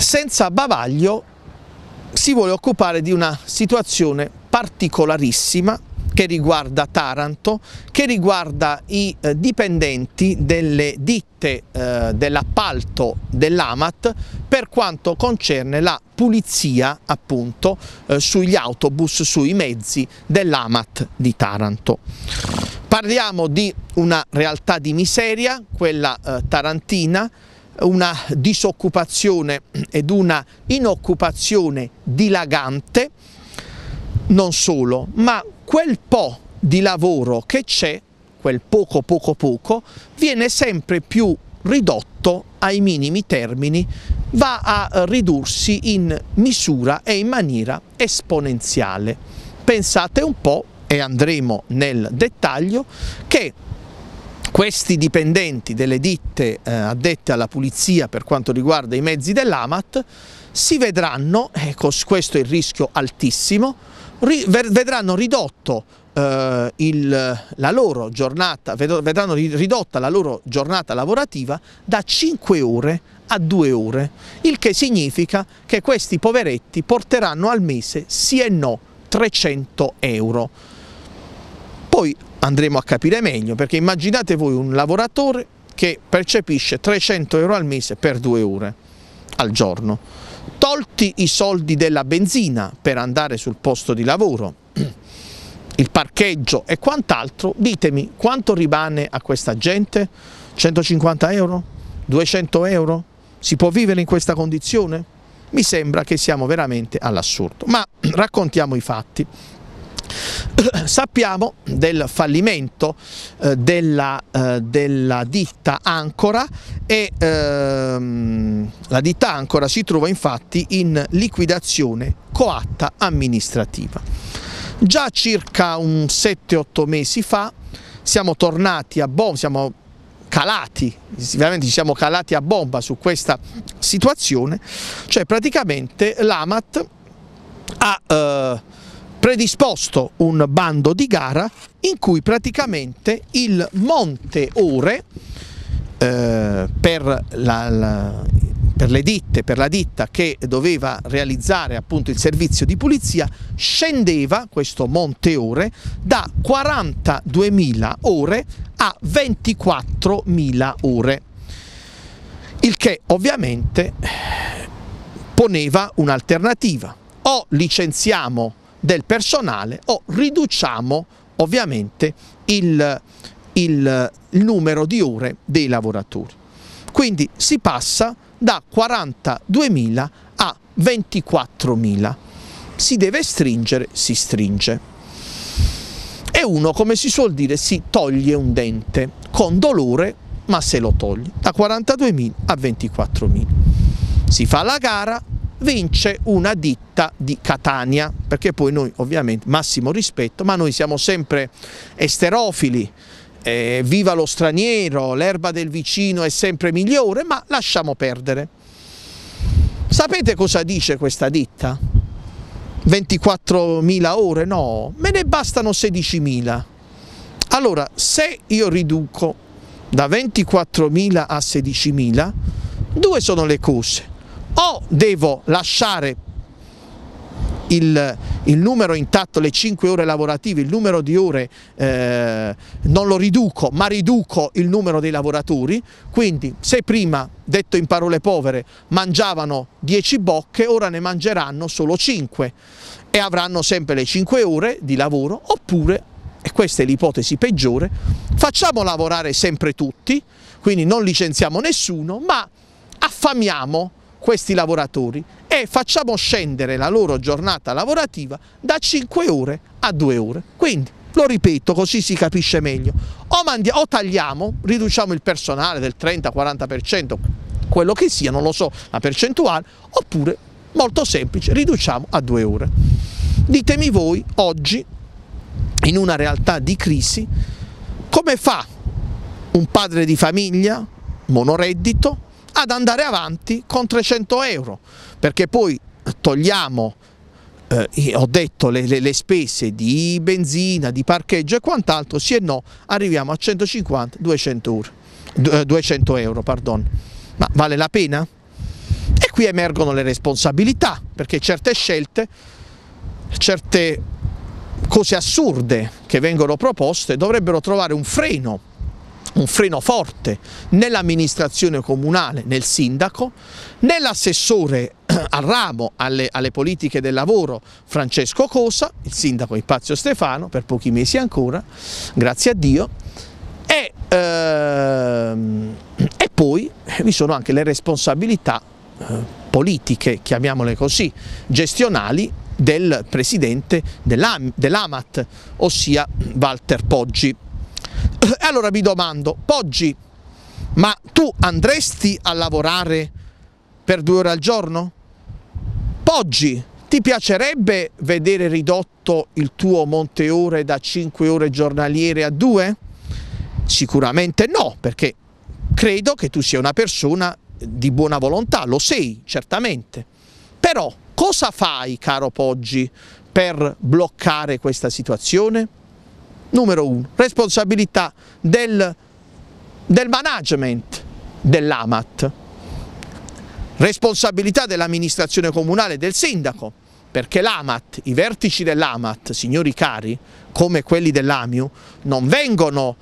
senza bavaglio si vuole occupare di una situazione particolarissima che riguarda Taranto, che riguarda i eh, dipendenti delle ditte eh, dell'appalto dell'Amat per quanto concerne la pulizia appunto eh, sugli autobus, sui mezzi dell'Amat di Taranto. Parliamo di una realtà di miseria, quella tarantina, una disoccupazione ed una inoccupazione dilagante, non solo, ma quel po' di lavoro che c'è, quel poco poco poco, viene sempre più ridotto ai minimi termini, va a ridursi in misura e in maniera esponenziale. Pensate un po', e andremo nel dettaglio, che questi dipendenti delle ditte eh, addette alla pulizia per quanto riguarda i mezzi dell'AMAT si vedranno, ecco, questo è il rischio altissimo, ri vedranno ridotto eh, il, la loro giornata, vedranno ridotta la loro giornata lavorativa da 5 ore a 2 ore, il che significa che questi poveretti porteranno al mese sì e no 300 euro. Poi andremo a capire meglio, perché immaginate voi un lavoratore che percepisce 300 euro al mese per due ore al giorno, tolti i soldi della benzina per andare sul posto di lavoro, il parcheggio e quant'altro, ditemi quanto rimane a questa gente? 150 euro? 200 euro? Si può vivere in questa condizione? Mi sembra che siamo veramente all'assurdo, ma raccontiamo i fatti. Sappiamo del fallimento eh, della, eh, della, ditta Ancora e ehm, la ditta Ancora si trova infatti in liquidazione coatta amministrativa. Già circa 7-8 mesi fa siamo tornati a Bo, siamo calati, veramente ci siamo calati a bomba su questa situazione, cioè praticamente l'Amat ha eh, predisposto un bando di gara in cui praticamente il monte ore eh, per, la, la, per, le ditte, per la ditta che doveva realizzare appunto il servizio di pulizia, scendeva questo monte ore da 42.000 ore a 24.000 ore, il che ovviamente poneva un'alternativa. O licenziamo del personale o riduciamo ovviamente il, il, il numero di ore dei lavoratori. Quindi si passa da 42.000 a 24.000. Si deve stringere, si stringe. E uno, come si suol dire, si toglie un dente, con dolore, ma se lo toglie, da 42.000 a 24.000. Si fa la gara, vince una ditta di Catania, perché poi noi ovviamente massimo rispetto, ma noi siamo sempre esterofili, eh, viva lo straniero, l'erba del vicino è sempre migliore, ma lasciamo perdere. Sapete cosa dice questa ditta? 24.000 ore? No, me ne bastano 16.000. Allora, se io riduco da 24.000 a 16.000, due sono le cose o devo lasciare il, il, numero intatto, le 5 ore lavorative, il numero di ore eh, non lo riduco, ma riduco il numero dei lavoratori, quindi se prima, detto in parole povere, mangiavano 10 bocche, ora ne mangeranno solo 5 e avranno sempre le 5 ore di lavoro, oppure, e questa è l'ipotesi peggiore, facciamo lavorare sempre tutti, quindi non licenziamo nessuno, ma affamiamo questi lavoratori e facciamo scendere la loro giornata lavorativa da 5 ore a 2 ore. Quindi, lo ripeto, così si capisce meglio, o, o tagliamo, riduciamo il personale del 30-40%, quello che sia, non lo so, la percentuale, oppure, molto semplice, riduciamo a 2 ore. Ditemi voi, oggi, in una realtà di crisi, come fa un padre di famiglia, monoreddito, ad andare avanti con 300 euro, perché poi togliamo eh, ho detto le, le, le, spese di benzina, di parcheggio e quant'altro, sì e no, arriviamo a 150-200 euro, eh, euro pardon. ma vale la pena? E qui emergono le responsabilità, perché certe scelte, certe cose assurde che vengono proposte dovrebbero trovare un freno un freno forte nell'amministrazione comunale, nel sindaco, nell'assessore eh, al ramo alle, alle, politiche del lavoro Francesco Cosa, il sindaco di Pazio Stefano, per pochi mesi ancora, grazie a Dio, e, ehm, e poi eh, vi sono anche le responsabilità eh, politiche, chiamiamole così, gestionali del presidente dell'AMAT, dell ossia Walter Poggi. E eh, allora mi domando, Poggi, ma tu andresti a lavorare per due ore al giorno? Poggi, ti piacerebbe vedere ridotto il tuo monte ore da 5 ore giornaliere a 2? Sicuramente no, perché credo che tu sia una persona di buona volontà, lo sei certamente. Però cosa fai, caro Poggi, per bloccare questa situazione? numero uno, responsabilità del, del management dell'AMAT, responsabilità dell'amministrazione comunale del sindaco, perché l'AMAT, i vertici dell'AMAT, signori cari, come quelli dell'AMIU, non vengono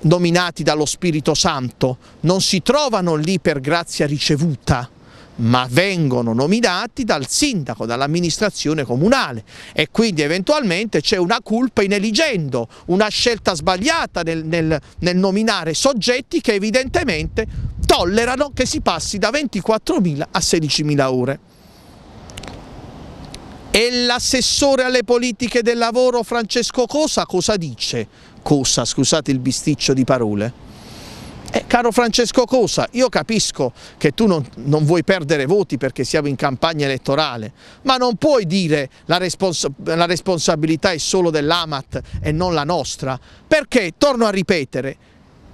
nominati dallo Spirito Santo, non si trovano lì per grazia ricevuta, ma vengono nominati dal sindaco, dall'amministrazione comunale e quindi eventualmente c'è una colpa ineligendo, una scelta sbagliata nel, nel, nel nominare soggetti che evidentemente tollerano che si passi da 24.000 a 16.000 ore e l'assessore alle politiche del lavoro Francesco Cosa cosa dice? Cosa, scusate il bisticcio di parole. Eh, caro Francesco Cosa, io capisco che tu non, non, vuoi perdere voti perché siamo in campagna elettorale, ma non puoi dire la, respons la responsabilità è solo dell'Amat e non la nostra, perché, torno a ripetere,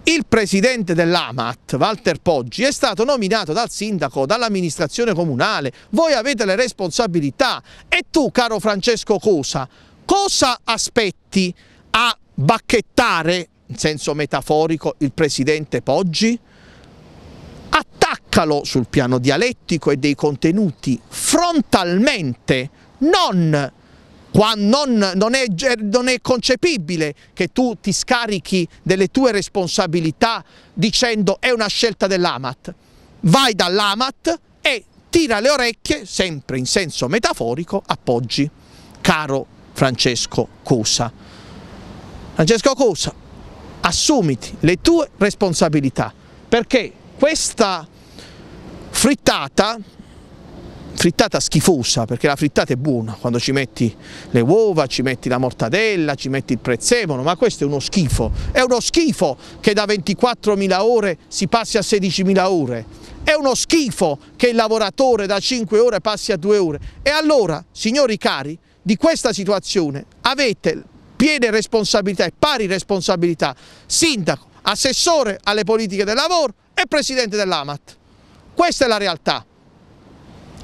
il presidente dell'Amat, Walter Poggi, è stato nominato dal sindaco, dall'amministrazione comunale, voi avete le responsabilità e tu, caro Francesco Cosa, cosa aspetti a bacchettare in senso metaforico il presidente Poggi? Attaccalo sul piano dialettico e dei contenuti frontalmente, non non, non, è, non è concepibile che tu ti scarichi delle tue responsabilità dicendo è una scelta dell'AMAT. Vai dall'AMAT e tira le orecchie, sempre in senso metaforico, appoggi, caro Francesco Cosa. Francesco Cosa, assumiti le tue responsabilità, perché questa frittata, frittata schifosa, perché la frittata è buona, quando ci metti le uova, ci metti la mortadella, ci metti il prezzemolo, ma questo è uno schifo, è uno schifo che da 24.000 ore si passi a 16.000 ore, è uno schifo che il lavoratore da 5 ore passi a 2 ore. E allora, signori cari, di questa situazione avete piene responsabilità e pari responsabilità sindaco, assessore alle politiche del lavoro e presidente dell'AMAT. Questa è la realtà.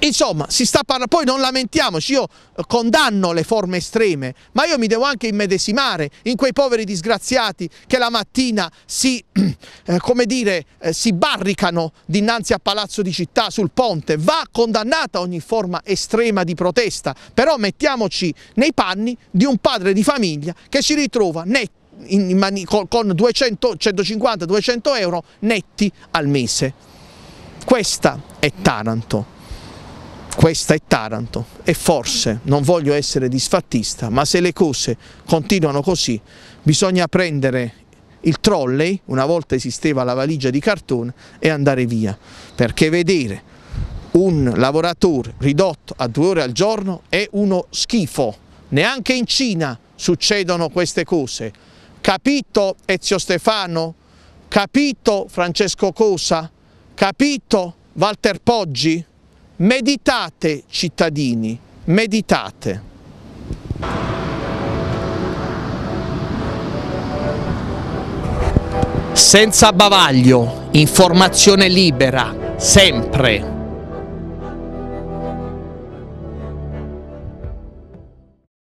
Insomma, si sta parlando, poi non lamentiamoci, io eh, condanno le forme estreme, ma io mi devo anche immedesimare in quei poveri disgraziati che la mattina si, eh, come dire, eh, si barricano dinanzi a Palazzo di Città sul ponte. Va condannata ogni forma estrema di protesta, però mettiamoci nei panni di un padre di famiglia che si ritrova netto con 150-200 euro netti al mese. Questa è Taranto questa è Taranto e forse, non voglio essere disfattista, ma se le cose continuano così bisogna prendere il trolley, una volta esisteva la valigia di cartone, e andare via, perché vedere un lavoratore ridotto a due ore al giorno è uno schifo, neanche in Cina succedono queste cose. Capito Ezio Stefano? Capito Francesco Cosa? Capito Walter Poggi? Meditate cittadini, meditate. Senza bavaglio, informazione libera, sempre.